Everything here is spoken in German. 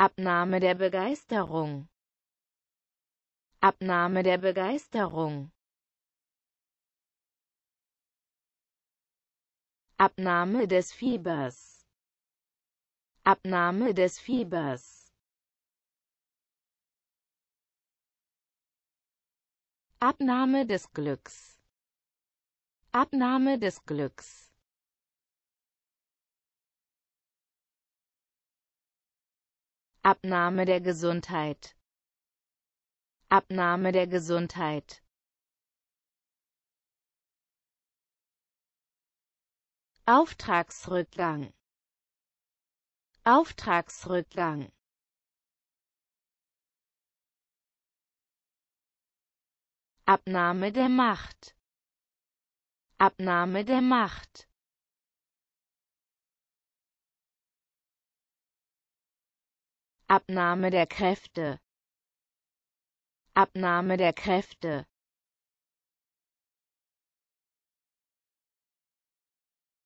Abnahme der Begeisterung. Abnahme der Begeisterung. Abnahme des Fiebers. Abnahme des Fiebers. Abnahme des Glücks. Abnahme des Glücks. Abnahme der Gesundheit. Abnahme der Gesundheit. Auftragsrückgang. Auftragsrückgang. Abnahme der Macht. Abnahme der Macht. Abnahme der Kräfte Abnahme der Kräfte